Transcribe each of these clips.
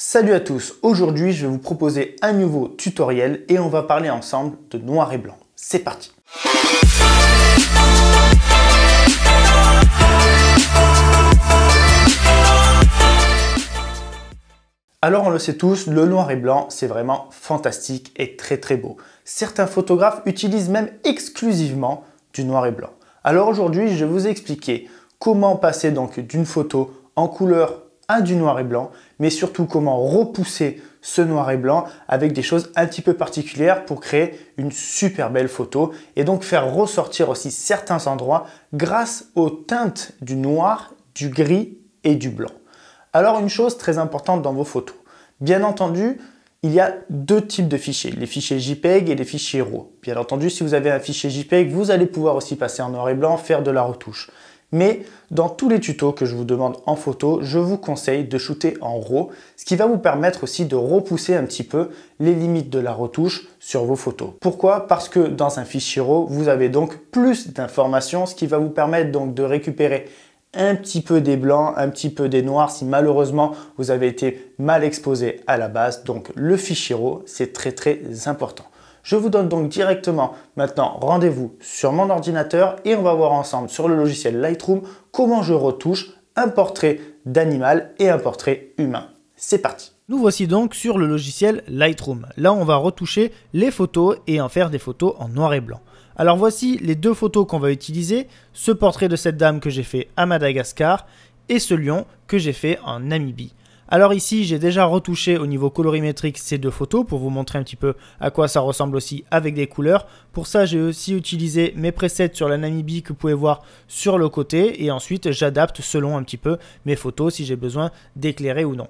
Salut à tous, aujourd'hui je vais vous proposer un nouveau tutoriel et on va parler ensemble de noir et blanc. C'est parti Alors on le sait tous, le noir et blanc, c'est vraiment fantastique et très très beau. Certains photographes utilisent même exclusivement du noir et blanc. Alors aujourd'hui, je vais vous expliquer comment passer donc d'une photo en couleur du noir et blanc, mais surtout comment repousser ce noir et blanc avec des choses un petit peu particulières pour créer une super belle photo et donc faire ressortir aussi certains endroits grâce aux teintes du noir, du gris et du blanc. Alors une chose très importante dans vos photos, bien entendu, il y a deux types de fichiers, les fichiers JPEG et les fichiers RAW. Bien entendu, si vous avez un fichier JPEG, vous allez pouvoir aussi passer en noir et blanc, faire de la retouche. Mais dans tous les tutos que je vous demande en photo, je vous conseille de shooter en RAW, ce qui va vous permettre aussi de repousser un petit peu les limites de la retouche sur vos photos. Pourquoi Parce que dans un fichier RAW, vous avez donc plus d'informations, ce qui va vous permettre donc de récupérer un petit peu des blancs, un petit peu des noirs si malheureusement vous avez été mal exposé à la base. Donc le fichier RAW, c'est très très important. Je vous donne donc directement maintenant rendez-vous sur mon ordinateur et on va voir ensemble sur le logiciel Lightroom comment je retouche un portrait d'animal et un portrait humain. C'est parti Nous voici donc sur le logiciel Lightroom. Là, on va retoucher les photos et en faire des photos en noir et blanc. Alors voici les deux photos qu'on va utiliser, ce portrait de cette dame que j'ai fait à Madagascar et ce lion que j'ai fait en Namibie. Alors ici, j'ai déjà retouché au niveau colorimétrique ces deux photos pour vous montrer un petit peu à quoi ça ressemble aussi avec des couleurs. Pour ça, j'ai aussi utilisé mes presets sur la Namibie que vous pouvez voir sur le côté et ensuite j'adapte selon un petit peu mes photos si j'ai besoin d'éclairer ou non.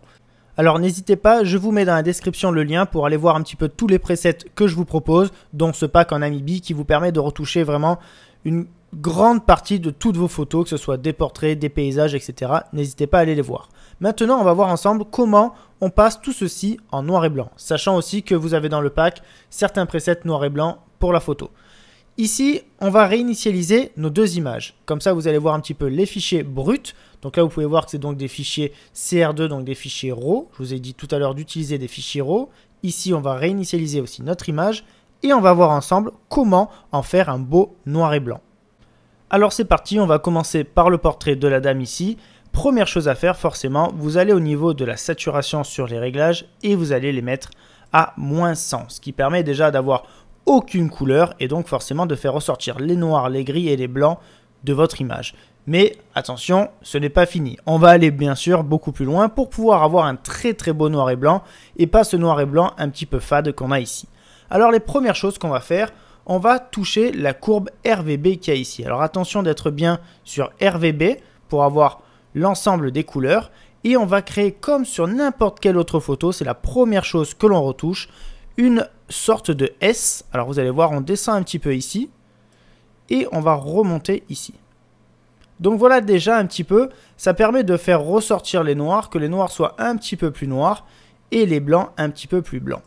Alors n'hésitez pas, je vous mets dans la description le lien pour aller voir un petit peu tous les presets que je vous propose, dont ce pack en Namibie qui vous permet de retoucher vraiment une grande partie de toutes vos photos, que ce soit des portraits, des paysages, etc. N'hésitez pas à aller les voir. Maintenant, on va voir ensemble comment on passe tout ceci en noir et blanc, sachant aussi que vous avez dans le pack certains presets noir et blanc pour la photo. Ici, on va réinitialiser nos deux images. Comme ça, vous allez voir un petit peu les fichiers bruts. Donc là, vous pouvez voir que c'est donc des fichiers CR2, donc des fichiers RAW. Je vous ai dit tout à l'heure d'utiliser des fichiers RAW. Ici, on va réinitialiser aussi notre image et on va voir ensemble comment en faire un beau noir et blanc. Alors c'est parti, on va commencer par le portrait de la dame ici. Première chose à faire, forcément, vous allez au niveau de la saturation sur les réglages et vous allez les mettre à moins 100, ce qui permet déjà d'avoir aucune couleur et donc forcément de faire ressortir les noirs, les gris et les blancs de votre image. Mais attention, ce n'est pas fini. On va aller bien sûr beaucoup plus loin pour pouvoir avoir un très très beau noir et blanc et pas ce noir et blanc un petit peu fade qu'on a ici. Alors les premières choses qu'on va faire, on va toucher la courbe RVB qu'il y a ici. Alors attention d'être bien sur RVB pour avoir l'ensemble des couleurs et on va créer comme sur n'importe quelle autre photo, c'est la première chose que l'on retouche, une sorte de S. Alors vous allez voir, on descend un petit peu ici et on va remonter ici. Donc voilà déjà un petit peu, ça permet de faire ressortir les noirs, que les noirs soient un petit peu plus noirs et les blancs un petit peu plus blancs.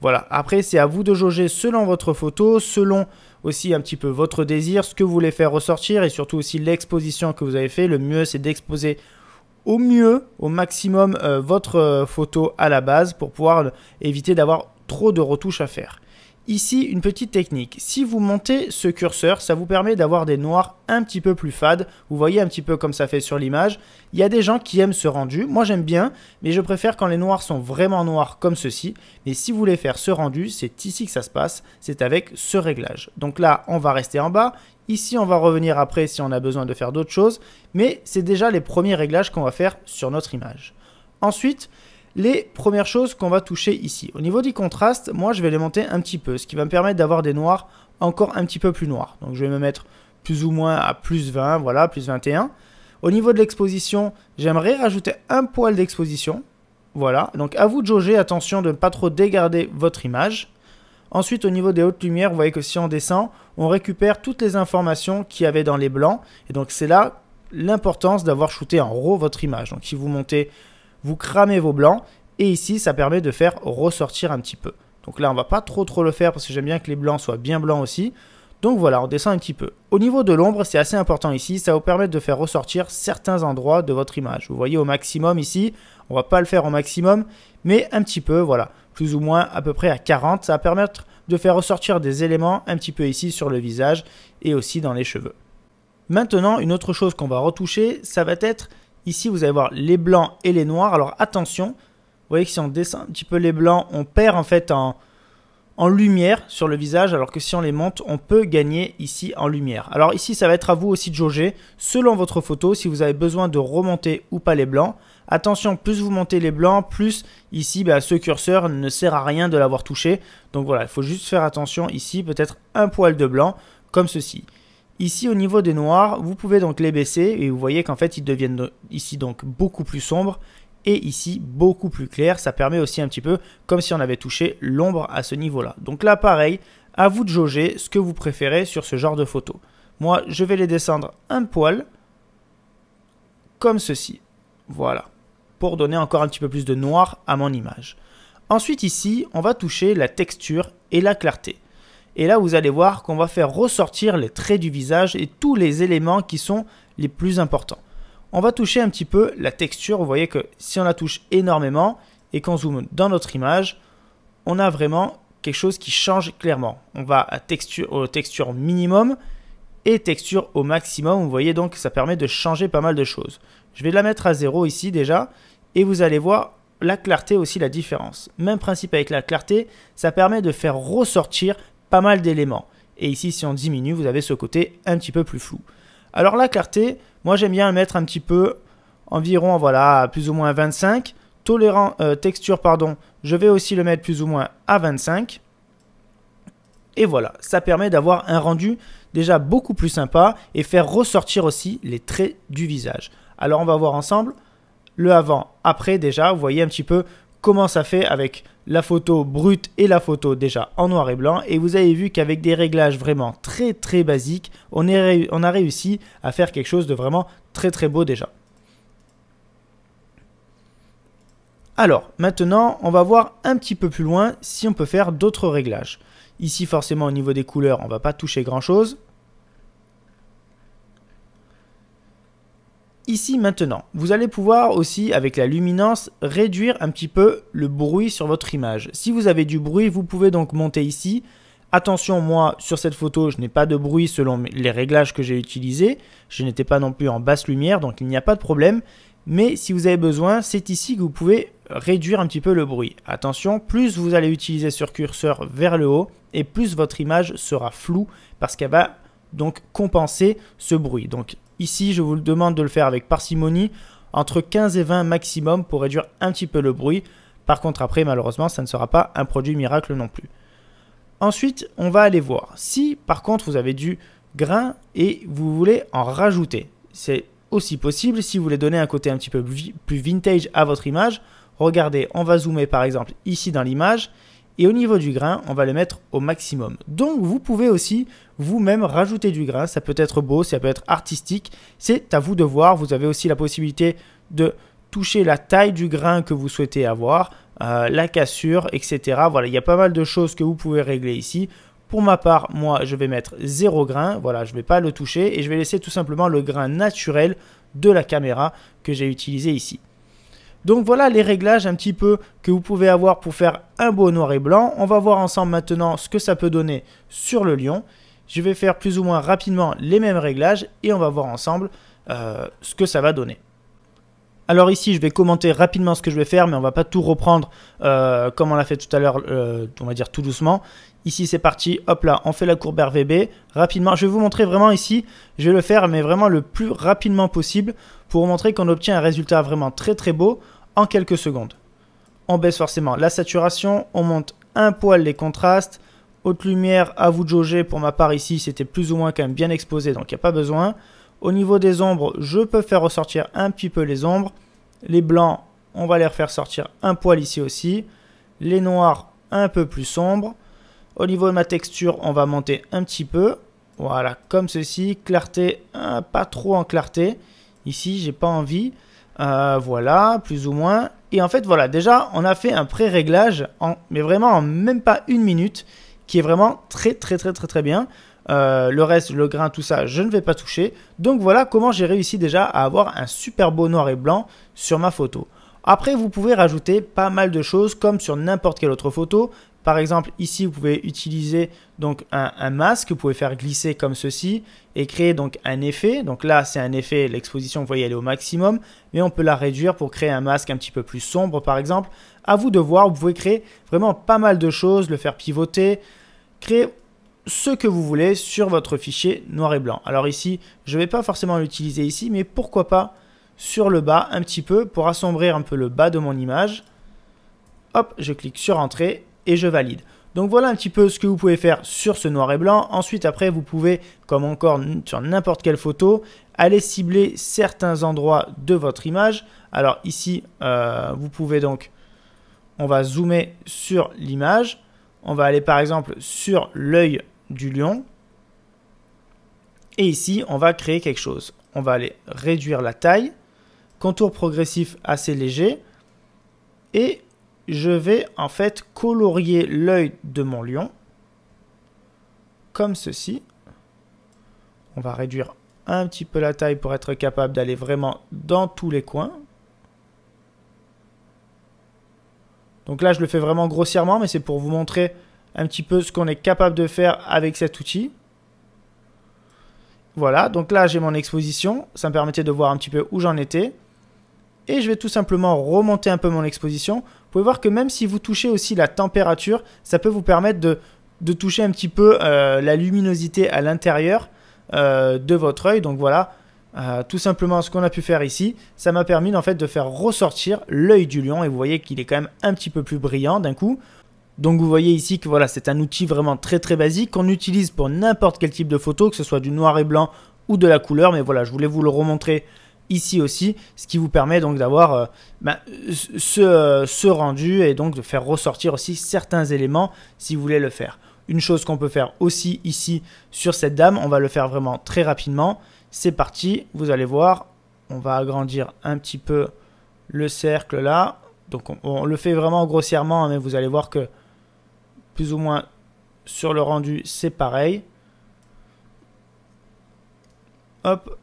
Voilà, après c'est à vous de jauger selon votre photo, selon aussi un petit peu votre désir, ce que vous voulez faire ressortir et surtout aussi l'exposition que vous avez fait. Le mieux, c'est d'exposer au mieux, au maximum, euh, votre euh, photo à la base pour pouvoir éviter d'avoir trop de retouches à faire. Ici, une petite technique. Si vous montez ce curseur, ça vous permet d'avoir des noirs un petit peu plus fades. Vous voyez un petit peu comme ça fait sur l'image. Il y a des gens qui aiment ce rendu. Moi, j'aime bien, mais je préfère quand les noirs sont vraiment noirs comme ceci. Mais si vous voulez faire ce rendu, c'est ici que ça se passe. C'est avec ce réglage. Donc là, on va rester en bas. Ici, on va revenir après si on a besoin de faire d'autres choses. Mais c'est déjà les premiers réglages qu'on va faire sur notre image. Ensuite, les premières choses qu'on va toucher ici. Au niveau du contraste, moi je vais les monter un petit peu, ce qui va me permettre d'avoir des noirs encore un petit peu plus noirs. Donc je vais me mettre plus ou moins à plus 20, voilà, plus 21. Au niveau de l'exposition, j'aimerais rajouter un poil d'exposition. Voilà, donc à vous de jauger, attention de ne pas trop dégarder votre image. Ensuite, au niveau des hautes lumières, vous voyez que si on descend, on récupère toutes les informations qu'il y avait dans les blancs. Et donc c'est là l'importance d'avoir shooté en RAW votre image. Donc si vous montez vous cramez vos blancs et ici ça permet de faire ressortir un petit peu. Donc là on va pas trop trop le faire parce que j'aime bien que les blancs soient bien blancs aussi. Donc voilà, on descend un petit peu. Au niveau de l'ombre, c'est assez important ici, ça va vous permettre de faire ressortir certains endroits de votre image. Vous voyez au maximum ici, on va pas le faire au maximum, mais un petit peu, voilà, plus ou moins à peu près à 40, ça va permettre de faire ressortir des éléments un petit peu ici sur le visage et aussi dans les cheveux. Maintenant, une autre chose qu'on va retoucher, ça va être Ici, vous allez voir les blancs et les noirs. Alors attention, vous voyez que si on descend un petit peu les blancs, on perd en fait en, en lumière sur le visage, alors que si on les monte, on peut gagner ici en lumière. Alors ici, ça va être à vous aussi de jauger, selon votre photo, si vous avez besoin de remonter ou pas les blancs. Attention, plus vous montez les blancs, plus ici, bah, ce curseur ne sert à rien de l'avoir touché. Donc voilà, il faut juste faire attention ici, peut-être un poil de blanc, comme ceci. Ici au niveau des noirs, vous pouvez donc les baisser et vous voyez qu'en fait ils deviennent ici donc beaucoup plus sombres et ici beaucoup plus clairs. Ça permet aussi un petit peu comme si on avait touché l'ombre à ce niveau-là. Donc là pareil, à vous de jauger ce que vous préférez sur ce genre de photo. Moi je vais les descendre un poil comme ceci. Voilà, pour donner encore un petit peu plus de noir à mon image. Ensuite ici, on va toucher la texture et la clarté. Et là, vous allez voir qu'on va faire ressortir les traits du visage et tous les éléments qui sont les plus importants. On va toucher un petit peu la texture. Vous voyez que si on la touche énormément et qu'on zoome dans notre image, on a vraiment quelque chose qui change clairement. On va à texture, texture minimum et texture au maximum. Vous voyez donc que ça permet de changer pas mal de choses. Je vais la mettre à zéro ici déjà et vous allez voir la clarté aussi la différence. Même principe avec la clarté, ça permet de faire ressortir pas mal d'éléments. Et ici, si on diminue, vous avez ce côté un petit peu plus flou. Alors la clarté, moi j'aime bien mettre un petit peu environ, voilà, plus ou moins 25. Tolérant, euh, texture, pardon, je vais aussi le mettre plus ou moins à 25. Et voilà, ça permet d'avoir un rendu déjà beaucoup plus sympa et faire ressortir aussi les traits du visage. Alors on va voir ensemble le avant, après déjà, vous voyez un petit peu comment ça fait avec la photo brute et la photo déjà en noir et blanc. Et vous avez vu qu'avec des réglages vraiment très très basiques, on, a réussi à faire quelque chose de vraiment très très beau déjà. Alors maintenant, on va voir un petit peu plus loin si on peut faire d'autres réglages. Ici forcément au niveau des couleurs, on ne va pas toucher grand chose. ici maintenant. Vous allez pouvoir aussi avec la luminance réduire un petit peu le bruit sur votre image. Si vous avez du bruit, vous pouvez donc monter ici. Attention, moi sur cette photo, je n'ai pas de bruit selon les réglages que j'ai utilisés. Je n'étais pas non plus en basse lumière, donc il n'y a pas de problème. Mais si vous avez besoin, c'est ici que vous pouvez réduire un petit peu le bruit. Attention, plus vous allez utiliser ce curseur vers le haut, et plus votre image sera floue parce qu'elle va donc compenser ce bruit. Donc Ici, je vous le demande de le faire avec parcimonie, entre 15 et 20 maximum pour réduire un petit peu le bruit. Par contre, après, malheureusement, ça ne sera pas un produit miracle non plus. Ensuite, on va aller voir. Si par contre vous avez du grain et vous voulez en rajouter, c'est aussi possible si vous voulez donner un côté un petit peu plus vintage à votre image. Regardez, on va zoomer par exemple ici dans l'image et au niveau du grain, on va le mettre au maximum. Donc vous pouvez aussi vous-même rajouter du grain. Ça peut être beau, ça peut être artistique. C'est à vous de voir. Vous avez aussi la possibilité de toucher la taille du grain que vous souhaitez avoir, euh, la cassure, etc. Voilà, il y a pas mal de choses que vous pouvez régler ici. Pour ma part, moi, je vais mettre zéro grain. Voilà, je ne vais pas le toucher et je vais laisser tout simplement le grain naturel de la caméra que j'ai utilisé ici. Donc voilà les réglages un petit peu que vous pouvez avoir pour faire un beau noir et blanc. On va voir ensemble maintenant ce que ça peut donner sur le lion. Je vais faire plus ou moins rapidement les mêmes réglages et on va voir ensemble euh, ce que ça va donner. Alors ici, je vais commenter rapidement ce que je vais faire, mais on va pas tout reprendre euh, comme on l'a fait tout à l'heure, euh, on va dire tout doucement. Ici, c'est parti, hop là, on fait la courbe RVB rapidement. Je vais vous montrer vraiment ici, je vais le faire, mais vraiment le plus rapidement possible pour vous montrer qu'on obtient un résultat vraiment très très beau en quelques secondes. On baisse forcément la saturation, on monte un poil les contrastes, haute lumière à vous de jauger, pour ma part ici c'était plus ou moins quand même bien exposé donc il n'y a pas besoin. Au niveau des ombres, je peux faire ressortir un petit peu les ombres. Les blancs, on va les refaire sortir un poil ici aussi. Les noirs, un peu plus sombres. Au niveau de ma texture, on va monter un petit peu. Voilà, comme ceci. Clarté, euh, pas trop en clarté. Ici, j'ai pas envie. Euh, voilà, plus ou moins. Et en fait, voilà, déjà, on a fait un pré-réglage, mais vraiment en même pas une minute, qui est vraiment très, très, très, très, très bien. Euh, le reste, le grain, tout ça, je ne vais pas toucher. Donc voilà comment j'ai réussi déjà à avoir un super beau noir et blanc sur ma photo. Après, vous pouvez rajouter pas mal de choses comme sur n'importe quelle autre photo, par exemple, ici, vous pouvez utiliser donc un, masque, vous pouvez faire glisser comme ceci et créer donc un effet. Donc là, c'est un effet, l'exposition, vous voyez, elle est au maximum, mais on peut la réduire pour créer un masque un petit peu plus sombre, par exemple. À vous de voir, vous pouvez créer vraiment pas mal de choses, le faire pivoter, créer ce que vous voulez sur votre fichier noir et blanc. Alors ici, je ne vais pas forcément l'utiliser ici, mais pourquoi pas sur le bas un petit peu pour assombrir un peu le bas de mon image. Hop, je clique sur Entrée et je valide. Donc voilà un petit peu ce que vous pouvez faire sur ce noir et blanc. Ensuite, après, vous pouvez, comme encore sur n'importe quelle photo, aller cibler certains endroits de votre image. Alors ici, euh, vous pouvez donc, on va zoomer sur l'image. On va aller par exemple sur l'œil du lion. Et ici, on va créer quelque chose. On va aller réduire la taille. Contour progressif assez léger. Et je vais en fait colorier l'œil de mon lion comme ceci. On va réduire un petit peu la taille pour être capable d'aller vraiment dans tous les coins. Donc là, je le fais vraiment grossièrement, mais c'est pour vous montrer un petit peu ce qu'on est capable de faire avec cet outil. Voilà, donc là, j'ai mon exposition. Ça me permettait de voir un petit peu où j'en étais. Et je vais tout simplement remonter un peu mon exposition pouvez voir que même si vous touchez aussi la température, ça peut vous permettre de, toucher un petit peu euh, la luminosité à l'intérieur euh, de votre œil. Donc voilà, euh, tout simplement ce qu'on a pu faire ici, ça m'a permis en fait de faire ressortir l'œil du lion et vous voyez qu'il est quand même un petit peu plus brillant d'un coup. Donc vous voyez ici que voilà, c'est un outil vraiment très très basique qu'on utilise pour n'importe quel type de photo, que ce soit du noir et blanc ou de la couleur. Mais voilà, je voulais vous le remontrer ici aussi, ce qui vous permet donc d'avoir euh, bah, euh, ce, rendu et donc de faire ressortir aussi certains éléments si vous voulez le faire. Une chose qu'on peut faire aussi ici sur cette dame, on va le faire vraiment très rapidement. C'est parti, vous allez voir, on va agrandir un petit peu le cercle là. Donc on le fait vraiment grossièrement, hein, mais vous allez voir que plus ou moins sur le rendu c'est pareil. Hop,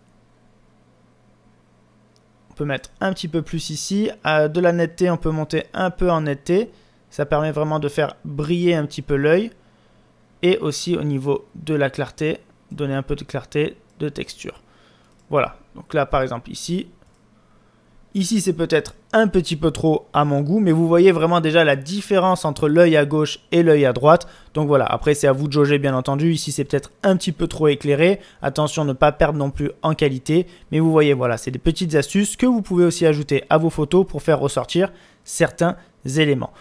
mettre un petit peu plus ici. à de la netteté, on peut monter un peu en netteté. Ça permet vraiment de faire briller un petit peu l'œil. Et aussi au niveau de la clarté, donner un peu de clarté, de texture. Voilà, donc là par exemple ici, Ici, c'est peut-être un petit peu trop à mon goût, mais vous voyez vraiment déjà la différence entre l'œil à gauche et l'œil à droite. Donc voilà, après c'est à vous de jauger bien entendu. Ici, c'est peut-être un petit peu trop éclairé. Attention, ne pas perdre non plus en qualité. Mais vous voyez, voilà, c'est des petites astuces que vous pouvez aussi ajouter à vos photos pour faire ressortir certains éléments.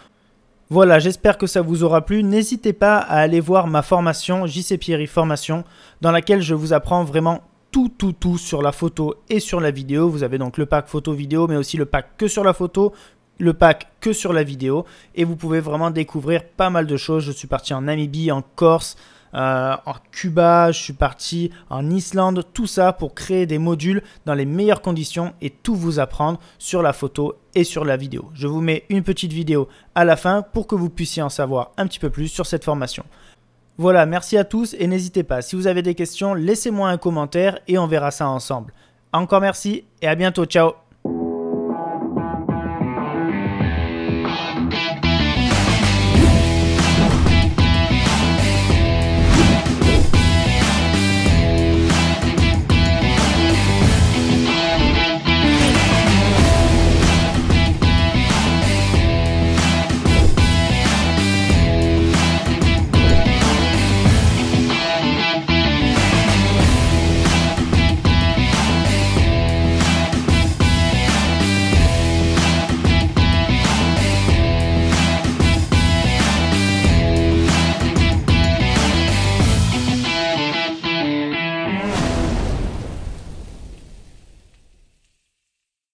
Voilà, j'espère que ça vous aura plu. N'hésitez pas à aller voir ma formation, JC Pierry Formation, dans laquelle je vous apprends vraiment tout, tout, tout sur la photo et sur la vidéo. Vous avez donc le pack photo-vidéo, mais aussi le pack que sur la photo, le pack que sur la vidéo. Et vous pouvez vraiment découvrir pas mal de choses. Je suis parti en Namibie, en Corse, euh, en Cuba, je suis parti en Islande, tout ça pour créer des modules dans les meilleures conditions et tout vous apprendre sur la photo et sur la vidéo. Je vous mets une petite vidéo à la fin pour que vous puissiez en savoir un petit peu plus sur cette formation. Voilà, merci à tous et n'hésitez pas, si vous avez des questions, laissez-moi un commentaire et on verra ça ensemble. Encore merci et à bientôt, ciao